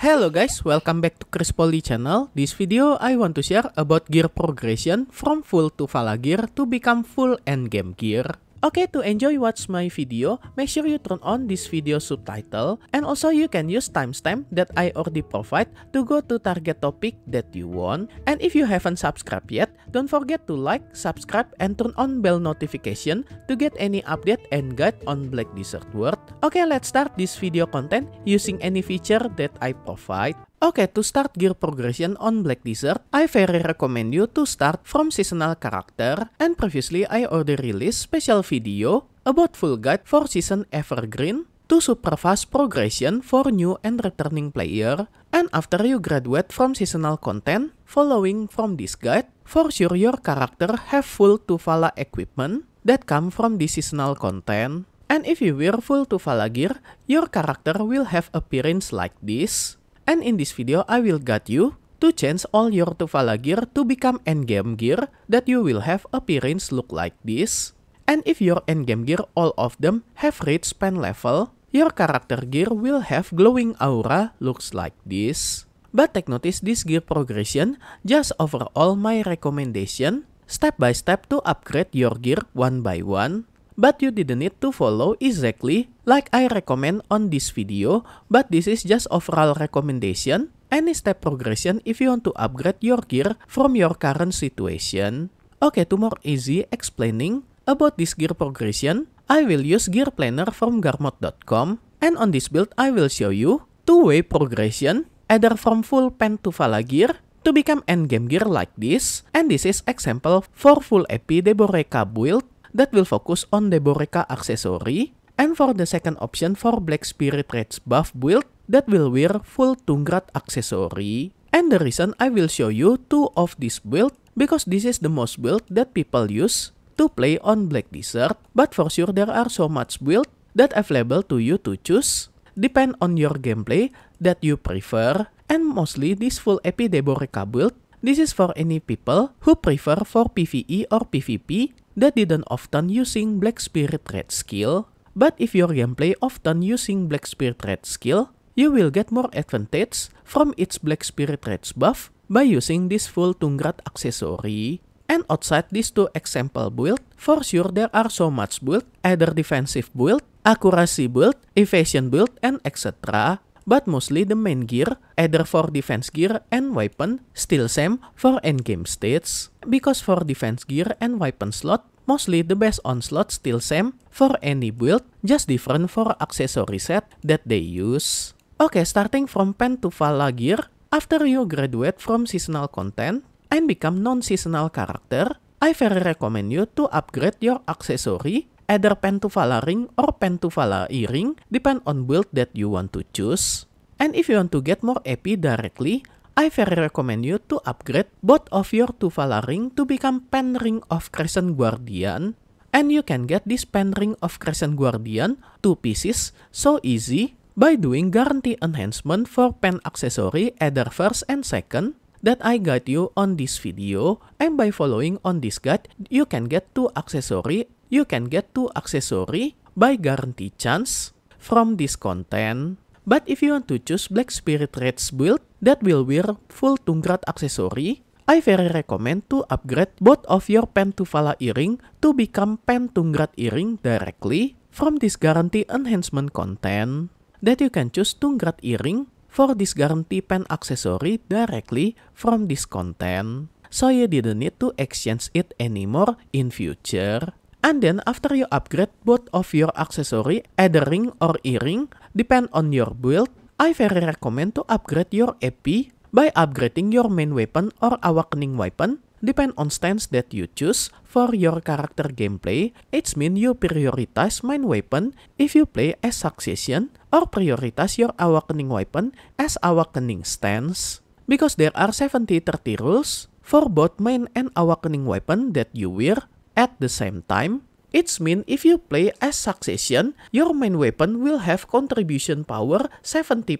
Hello guys, welcome back to Chris Poly channel. This video I want to share about gear progression from full to vala gear to become full endgame gear. Okay, to enjoy watch my video, make sure you turn on this video subtitle and also you can use timestamp that I already provide to go to target topic that you want. And if you haven't subscribed yet, don't forget to like, subscribe, and turn on bell notification to get any update and guide on Black Desert World. Okay, let's start this video content using any feature that I provide. Okay, to start gear progression on Black Desert, I very recommend you to start from seasonal character and previously I already released special video about full guide for season Evergreen to super fast progression for new and returning player and after you graduate from seasonal content following from this guide, for sure your character have full Tufala equipment that come from this seasonal content. And if you wear full Tufala gear, your character will have appearance like this. And in this video, I will guide you to change all your Tuvala gear to become endgame gear that you will have appearance look like this. And if your endgame gear all of them have reached pen level, your character gear will have glowing aura looks like this. But take notice this gear progression, just overall my recommendation, step by step to upgrade your gear one by one. but you didn't need to follow exactly like I recommend on this video, but this is just overall recommendation, any step progression if you want to upgrade your gear from your current situation. Okay, to more easy explaining about this gear progression, I will use gear planner from garmod.com and on this build I will show you two-way progression either from full pen to fala gear to become endgame gear like this and this is example for full epi deboreka build that will focus on the Boreka accessory, and for the second option for Black Spirit Reds buff build that will wear full Tungrat accessory. And the reason I will show you two of this build because this is the most build that people use to play on Black Desert, but for sure there are so much build that available to you to choose, depend on your gameplay that you prefer, and mostly this full epi Deboreka build, this is for any people who prefer for PvE or PvP that didn't often using Black Spirit Red skill, but if your gameplay often using Black Spirit Red skill, you will get more advantage from its Black Spirit Red buff by using this full Tungrat accessory. And outside these two example build, for sure there are so much build, either defensive build, accuracy build, evasion build, and etc but mostly the main gear, either for defense gear and weapon, still same for endgame states, because for defense gear and weapon slot, mostly the best onslaught still same for any build, just different for accessory set that they use. Okay, starting from pen to Vala gear, after you graduate from seasonal content and become non-seasonal character, I very recommend you to upgrade your accessory either pentuvala ring or pentuvala earring, depend on build that you want to choose. And if you want to get more EP directly, I very recommend you to upgrade both of your tuvalaring ring to become Pen Ring of Crescent Guardian. And you can get this Pen Ring of Crescent Guardian, two pieces, so easy by doing guarantee enhancement for pen accessory either first and second that I guide you on this video and by following on this guide you can get two accessory you can get two accessory by guarantee chance from this content. But if you want to choose Black Spirit Red's build that will wear full Tungrat accessory, I very recommend to upgrade both of your Pentuvala earring to become Pentungrat earring directly from this guarantee enhancement content that you can choose Tungrat earring for this guarantee pen accessory directly from this content so you didn't need to exchange it anymore in future. And then after you upgrade both of your accessory, either ring or earring, depend on your build, I very recommend to upgrade your AP by upgrading your main weapon or awakening weapon, depend on stance that you choose for your character gameplay, it means you prioritize main weapon if you play as succession or prioritize your awakening weapon as awakening stance. Because there are 70-30 rules for both main and awakening weapon that you wear At the same time, it's mean if you play as Succession, your main weapon will have contribution power 70%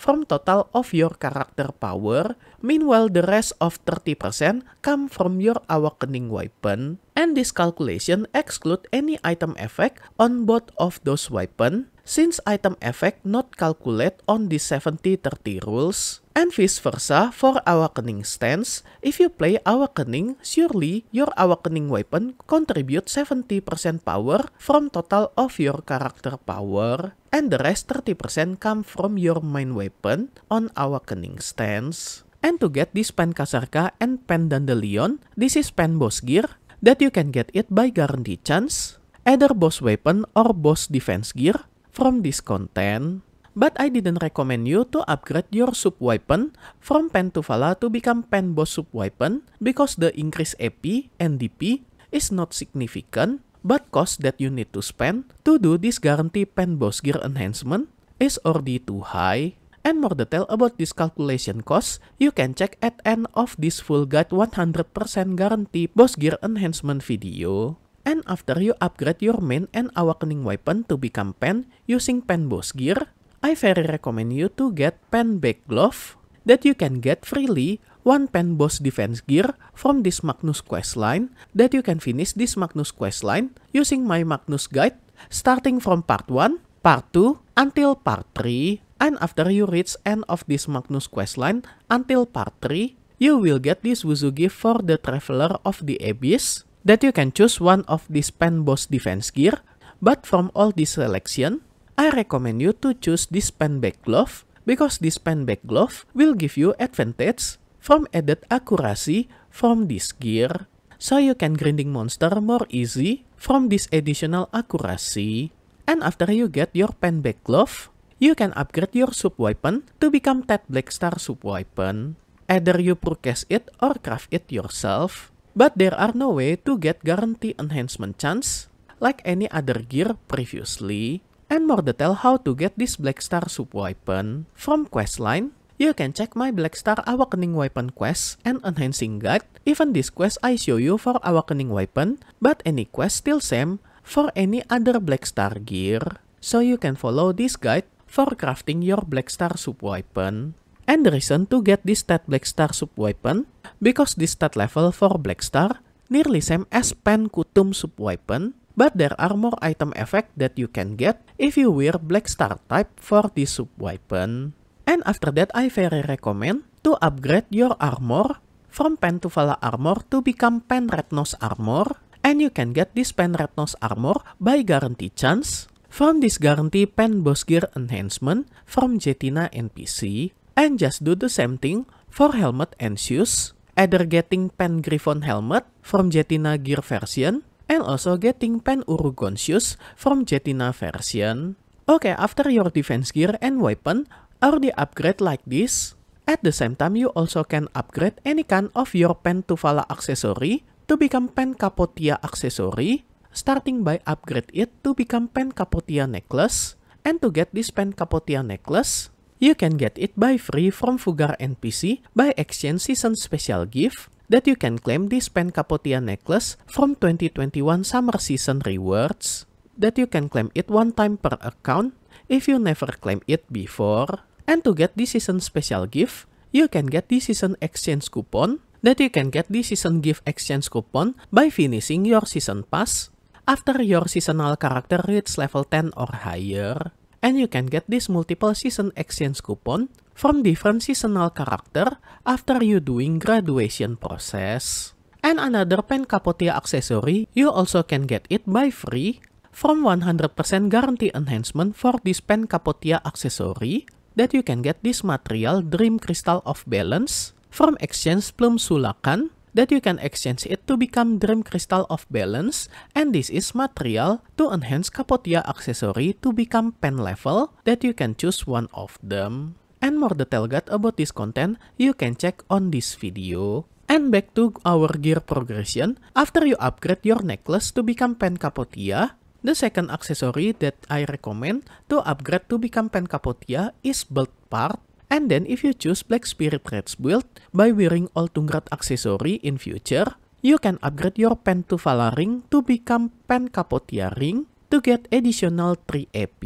from total of your character power, meanwhile the rest of 30% come from your awakening weapon, and this calculation exclude any item effect on both of those weapon, since item effect not calculate on the 70-30 rules. and vice versa for awakening stance. If you play awakening, surely your awakening weapon contribute 70% power from total of your character power and the rest 30% come from your main weapon on awakening stance. And to get this Pen Kasarka and Pen Dandelion, this is Pen Boss Gear that you can get it by guarantee chance, either boss weapon or boss defense gear from this content. But I didn't recommend you to upgrade your weapon from pen to to become pen boss sub weapon because the increase AP and DP is not significant but cost that you need to spend to do this guarantee boss gear enhancement is already too high. And more detail about this calculation cost, you can check at end of this full guide 100% guarantee boss gear enhancement video. And after you upgrade your main and awakening weapon to become pen using pen boss gear, I very recommend you to get Pen Back Glove that you can get freely one Pen Boss Defense Gear from this Magnus quest line that you can finish this Magnus quest line using my Magnus guide starting from part 1, part 2, until part 3 and after you reach end of this Magnus quest line until part 3, you will get this Wuzugi for the Traveler of the Abyss that you can choose one of this Pen Boss Defense Gear but from all this selection, I recommend you to choose this pen back glove because this pen back glove will give you advantage from added accuracy from this gear. So you can grinding monster more easy from this additional accuracy. And after you get your pen back glove, you can upgrade your sub weapon to become Ted Blackstar sub weapon. Either you purchase it or craft it yourself. But there are no way to get guarantee enhancement chance like any other gear previously and more detail how to get this Black Star sub weapon from questline, you can check my Black Star Awakening Weapon quest and Enhancing Guide. Even this quest I show you for Awakening Weapon, but any quest still same for any other Black Star gear. So you can follow this guide for crafting your Black Star sub weapon. And the reason to get this stat Black Star sub weapon, because this stat level for Black Star nearly same as Pan Kutum sub weapon, but there are more item effect that you can get if you wear Black Star type for this sub-weapon. And after that, I very recommend to upgrade your armor from Pentuvala armor to become Penretnos armor, and you can get this Penretnos armor by guarantee chance from this guarantee pen boss gear enhancement from Jetina NPC and just do the same thing for helmet and shoes either getting pen griffon helmet from Jetina gear version and also getting pen Urugon from Jetina version. Okay, after your defense gear and weapon are the upgrade like this, at the same time you also can upgrade any kind of your Pan Tuvala accessory to become pen Kapotia accessory, starting by upgrade it to become pen Kapotia necklace, and to get this pen Kapotia necklace, you can get it by free from Fugar NPC by exchange season special gift, that you can claim this Capotia necklace from 2021 summer season rewards, that you can claim it one time per account if you never claim it before, and to get this season special gift, you can get this season exchange coupon, that you can get this season gift exchange coupon by finishing your season pass after your seasonal character reaches level 10 or higher. And you can get this multiple season exchange coupon from different seasonal character after you doing graduation process. And another pen capotea accessory, you also can get it by free from 100% guarantee enhancement for this pen capotea accessory that you can get this material Dream Crystal of Balance from Exchange Plum Sulakan that you can exchange it to become Dream Crystal of Balance and this is material to enhance Capotia accessory to become pen level that you can choose one of them. and more detail guide about this content you can check on this video. And back to our gear progression, after you upgrade your necklace to become Capotia, the second accessory that I recommend to upgrade to become Capotia is Belt Part. And then if you choose Black Spirit Reds build by wearing all Tungrat accessory in future, you can upgrade your to Fala ring to become Capotia ring to get additional 3 AP.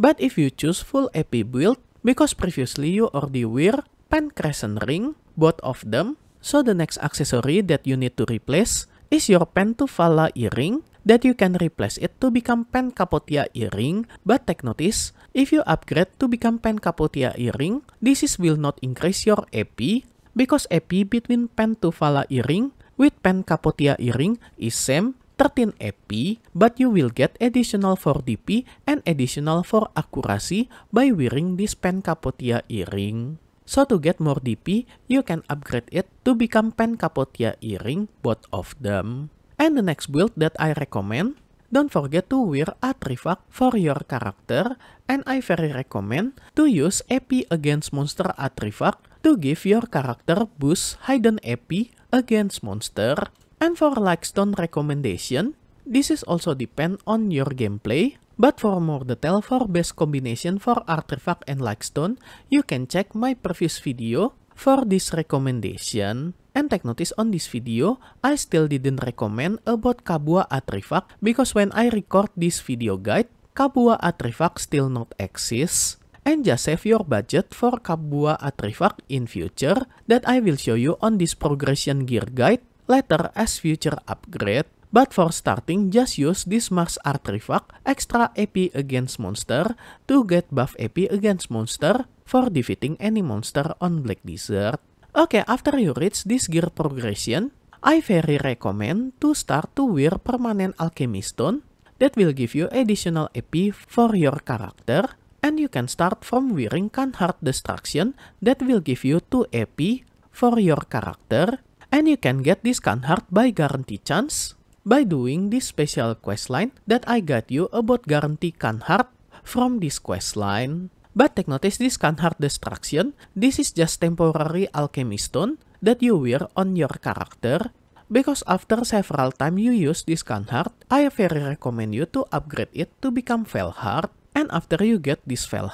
But if you choose full AP build, because previously you already wear pen crescent ring, both of them, so the next accessory that you need to replace is your pentufala earring that you can replace it to become pen capotia earring, but take notice, if you upgrade to become pen capotia earring, this is will not increase your AP, because AP between pentufala earring with pen capotia earring is same 13 AP, e but you will get additional 4 DP and additional 4 accuracy by wearing this Pen Capotia earring. So to get more DP, you can upgrade it to become Pen Capotia earring, both of them. And the next build that I recommend, don't forget to wear a for your character, and I very recommend to use AP e against monster Atrifact to give your character boost hidden AP e against monster And for Blackstone recommendation, this is also depend on your gameplay, but for more detail for best combination for Artifact and Blackstone, you can check my previous video for this recommendation. And take notice on this video, I still didn't recommend about Kabua Artifact because when I record this video guide, Kabua Artifact still not exists. And just save your budget for Kabua Artifact in future that I will show you on this progression gear guide later as future upgrade, but for starting just use this Mars artifact extra AP against monster to get buff AP against monster for defeating any monster on Black Desert. Okay, after you reach this gear progression, I very recommend to start to wear permanent alchemy stone that will give you additional AP for your character and you can start from wearing Kanhard Destruction that will give you 2 AP for your character And you can get this heart by guarantee chance by doing this special quest line that I got you about guarantee can from this quest line. But take notice this can destruction, this is just temporary alchemy stone that you wear on your character because after several time you use this can I very recommend you to upgrade it to become fail and after you get this fail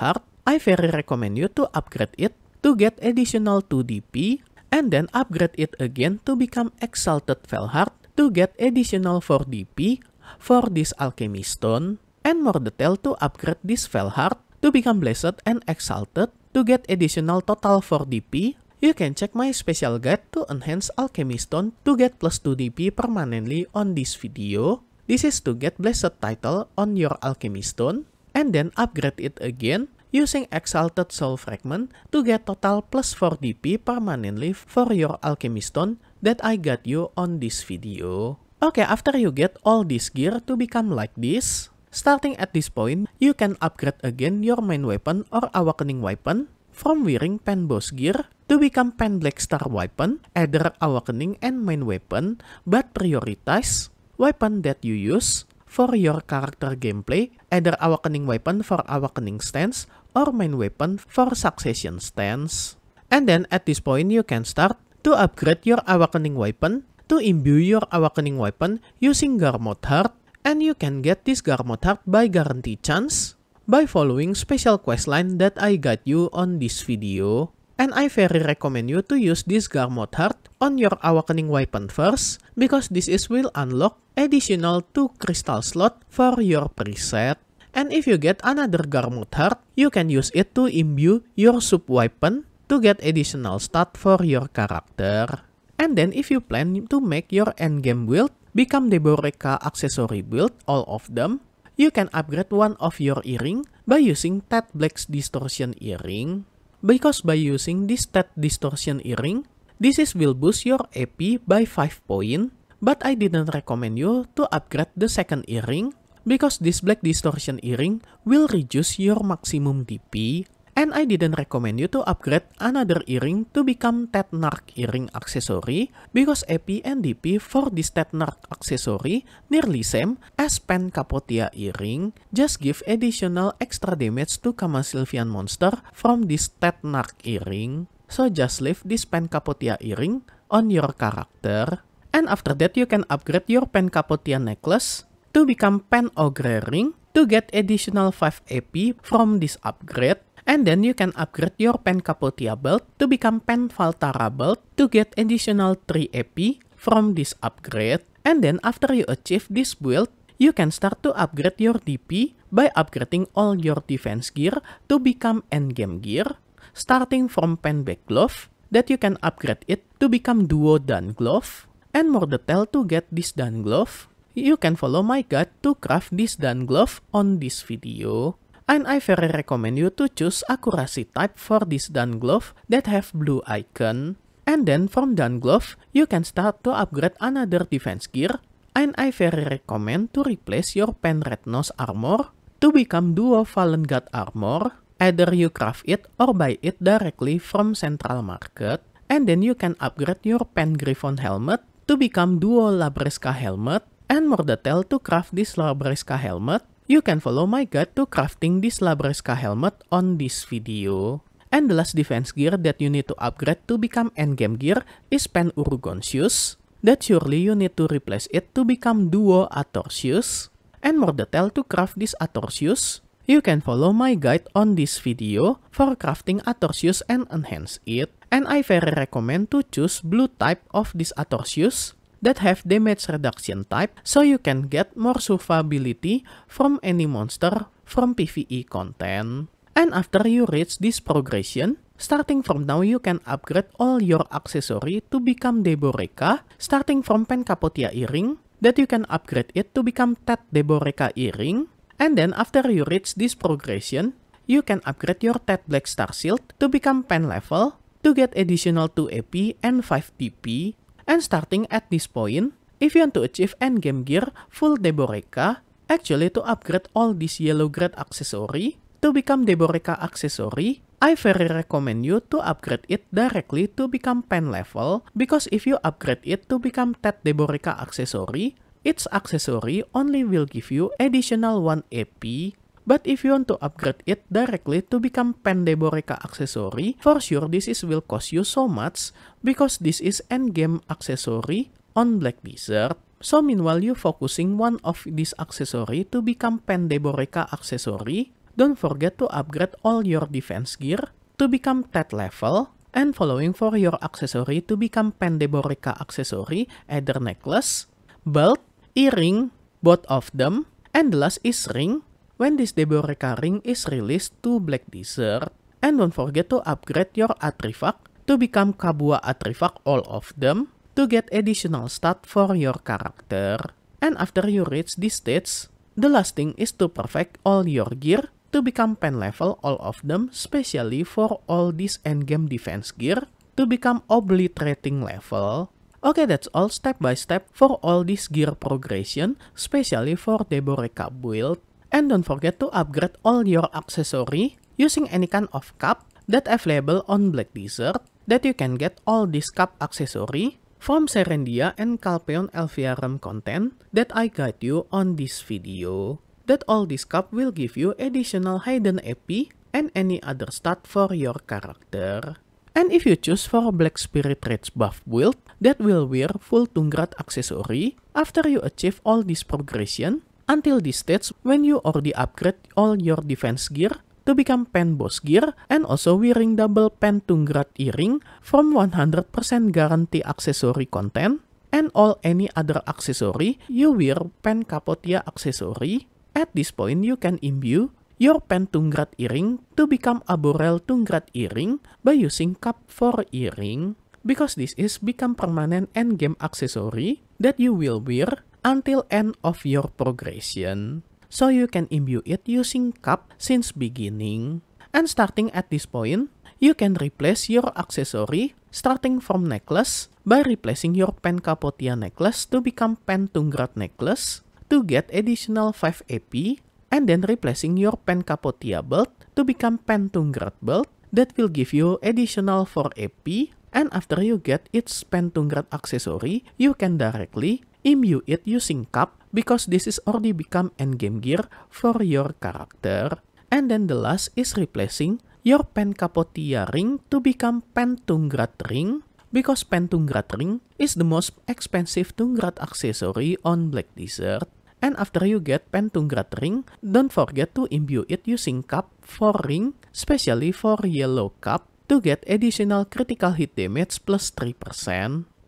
I very recommend you to upgrade it to get additional 2 DP and then upgrade it again to become Exalted Velheart to get additional 4 DP for this Alchemy Stone, and more detail to upgrade this Velheart to become Blessed and Exalted to get additional total 4 DP. You can check my special guide to enhance Alchemy Stone to get plus 2 DP permanently on this video. This is to get Blessed title on your Alchemy Stone and then upgrade it again using Exalted Soul Fragment to get total plus 4 DP permanently for your Alchemy Stone that I got you on this video. Okay, after you get all this gear to become like this, starting at this point, you can upgrade again your main weapon or awakening weapon from wearing pen boss gear to become pen black star weapon, either awakening and main weapon, but prioritize weapon that you use for your character gameplay, either awakening weapon for awakening stance or main weapon for succession stance. And then at this point you can start to upgrade your awakening weapon to imbue your awakening weapon using Garmot Heart and you can get this Garmot Heart by guarantee chance by following special questline that I guide you on this video. And I very recommend you to use this Garmot Heart on your awakening weapon first because this is will unlock additional 2 crystal slot for your preset. And if you get another Garmut Heart, you can use it to imbue your sub-weapon to get additional stat for your character. And then if you plan to make your endgame build become the Boreka accessory build, all of them, you can upgrade one of your earring by using Ted Black's distortion earring. Because by using this Ted distortion earring, this is will boost your AP by 5 point, but I didn't recommend you to upgrade the second earring because this black distortion earring will reduce your maximum DP and I didn't recommend you to upgrade another earring to become Tetnark earring accessory because AP and DP for this Tetnark accessory nearly same as Pen Capotia earring, just give additional extra damage to Kama Sylvian monster from this Tetnark earring. So just leave this Pen Capotia earring on your character. And after that you can upgrade your Pen Capotia necklace to become pen ogre ring to get additional 5 AP from this upgrade and then you can upgrade your pen capotia belt to become pen falterable belt to get additional 3 AP from this upgrade and then after you achieve this build you can start to upgrade your DP by upgrading all your defense gear to become endgame gear, starting from pen back glove that you can upgrade it to become duo dan glove, and more detail to get this dan glove, you can follow my guide to craft this done glove on this video. And I very recommend you to choose accuracy type for this done glove that have blue icon. And then from done glove, you can start to upgrade another defense gear. And I very recommend to replace your pen nose armor to become duo fallen god armor. Either you craft it or buy it directly from central market. And then you can upgrade your pen griffon helmet to become duo labresca helmet and more detail to craft this Labreska helmet, you can follow my guide to crafting this Labreska helmet on this video. And the last defense gear that you need to upgrade to become endgame gear is Pan Urugonsius, that surely you need to replace it to become Duo Atorsius. And more detail to craft this Atorsius, you can follow my guide on this video for crafting Atorsius and enhance it. And I very recommend to choose blue type of this Atorsius that have damage reduction type so you can get more survivability from any monster from PvE content. And after you reach this progression, starting from now you can upgrade all your accessory to become Deboreka, starting from Pen Capotia earring, that you can upgrade it to become Ted Deboreka earring, and then after you reach this progression, you can upgrade your Ted Black Star Shield to become pen level to get additional 2 AP and 5 PP And starting at this point, if you want to achieve endgame gear full Deboreka, actually to upgrade all this yellow grade accessory, to become Deboreka accessory, I very recommend you to upgrade it directly to become pen level because if you upgrade it to become Ted Deboreka accessory, its accessory only will give you additional 1 AP But if you want to upgrade it directly to become Pandeborica accessory, for sure this is will cost you so much because this is endgame accessory on Black Desert. So meanwhile you focusing one of this accessory to become Pandeborica accessory, don't forget to upgrade all your defense gear to become that level and following for your accessory to become Pandeborica accessory, either necklace, belt, earring, both of them, and the last is ring, when this demo recurring is released to Black Desert, and don't forget to upgrade your artifact to become Kabua artifact all of them to get additional stat for your character. And after you reach these stage, the last thing is to perfect all your gear to become pen level all of them specially for all this endgame defense gear to become obliterating level. Okay, that's all step by step for all this gear progression, especially for Deboreka build. And don't forget to upgrade all your accessory using any kind of cup that available on Black Desert that you can get all this cup accessory from Serendia and Calpeon Elviarum content that I guide you on this video. That all this cup will give you additional hidden EP and any other stat for your character. And if you choose for Black Spirit Rage buff build, that will wear full Tungrat accessory after you achieve all this progression until this stage when you already upgrade all your defense gear to become pen boss gear and also wearing double pen tungrat earring from 100% guarantee accessory content and all any other accessory you wear pen capotia accessory. At this point you can imbue your pen tungrat earring to become a borel tungrat earring by using cup for earring because this is become permanent endgame accessory that you will wear until end of your progression. So you can imbue it using cup since beginning. And starting at this point, you can replace your accessory starting from necklace by replacing your capotia necklace to become pen tungrat necklace to get additional 5 AP and then replacing your capotia belt to become pen tungrat belt that will give you additional 4 AP and after you get its Pentungrat accessory, you can directly imbue it using cup because this is already become endgame gear for your character. And then the last is replacing your penkapotia ring to become Pentungrat ring because Pentungrat ring is the most expensive Tungrat accessory on Black Desert. And after you get Pentungrat ring, don't forget to imbue it using cup for ring, especially for yellow cup to get additional critical hit damage plus 3%,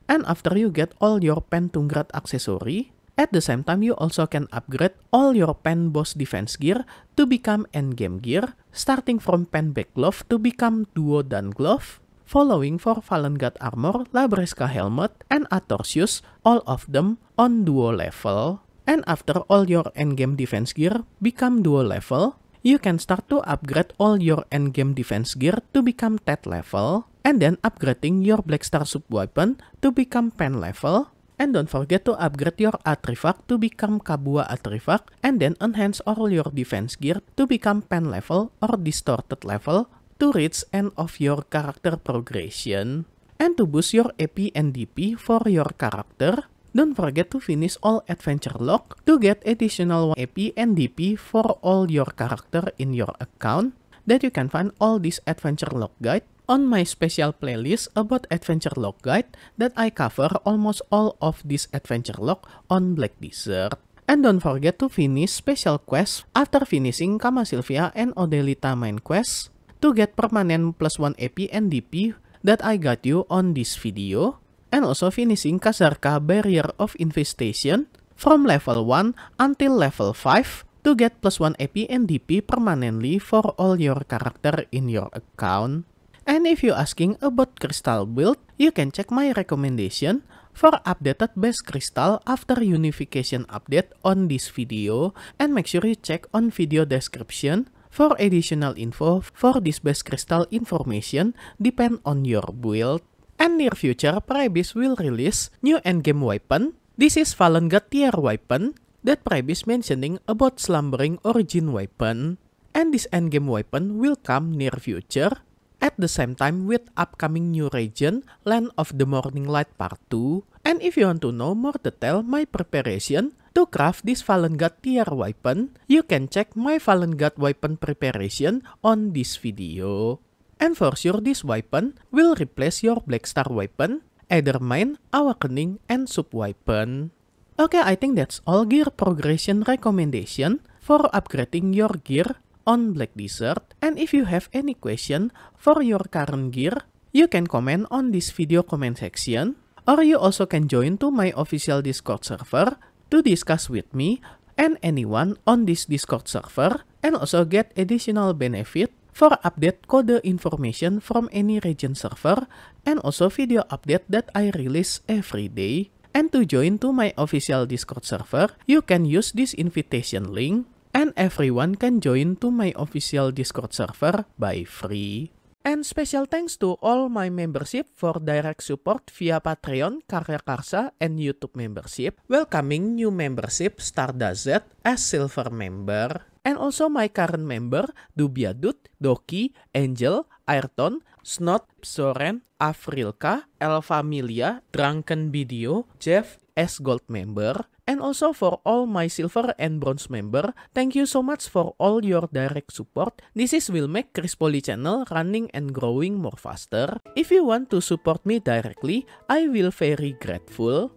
and after you get all your Pentungrat accessory, at the same time you also can upgrade all your Pen Boss defense gear to become endgame gear, starting from Pen Back Glove to become Duo Dan Glove, following for God Armor, Labreska Helmet, and Atorsius, all of them on Duo level, and after all your endgame defense gear become Duo level, you can start to upgrade all your endgame defense gear to become TET level, and then upgrading your Black Star subweapon to become pen level, and don't forget to upgrade your artifact to become Kabua artifact, and then enhance all your defense gear to become pen level or distorted level to reach end of your character progression. And to boost your AP and DP for your character, Don't forget to finish all adventure log to get additional 1 AP and DP for all your character in your account that you can find all this adventure log guide on my special playlist about adventure log guide that I cover almost all of this adventure log on Black Desert. And don't forget to finish special quest after finishing Kama Sylvia and Odelita main quest to get permanent plus 1 AP and DP that I got you on this video and also finishing Kazarka Barrier of Infestation from level 1 until level 5 to get plus 1 AP and DP permanently for all your character in your account. And if you asking about crystal build, you can check my recommendation for updated best crystal after unification update on this video and make sure you check on video description for additional info for this best crystal information depend on your build and near future Prebis will release new endgame weapon. This is God tier weapon that Prebis mentioning about slumbering origin weapon. And this endgame weapon will come near future at the same time with upcoming new region Land of the Morning Light Part 2. And if you want to know more detail my preparation to craft this God tier weapon, you can check my God weapon preparation on this video. And for sure this weapon will replace your Black Star weapon, either Mine, Awakening, and Sub weapon. Okay, I think that's all gear progression recommendation for upgrading your gear on Black Desert. And if you have any question for your current gear, you can comment on this video comment section. Or you also can join to my official Discord server to discuss with me and anyone on this Discord server and also get additional benefit for update code information from any region server and also video update that I release every day. And to join to my official Discord server, you can use this invitation link and everyone can join to my official Discord server by free. And special thanks to all my membership for direct support via Patreon, Karya Karsa, and YouTube membership, welcoming new membership Stardust as silver member and also my current member Dubiadut, Doki, Angel, Ayrton, Snot, Soren, Afrilka, Elfamilia, Drunken Video, Jeff, S Gold member, and also for all my silver and bronze member, thank you so much for all your direct support. This is will make Chris Poly channel running and growing more faster. If you want to support me directly, I will very grateful.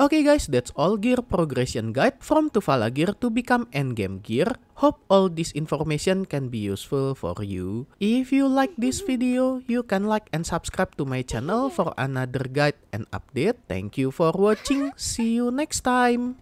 Okay guys, that's all gear progression guide from Tuvala gear to become endgame gear. Hope all this information can be useful for you. If you like this video, you can like and subscribe to my channel for another guide and update. Thank you for watching. See you next time.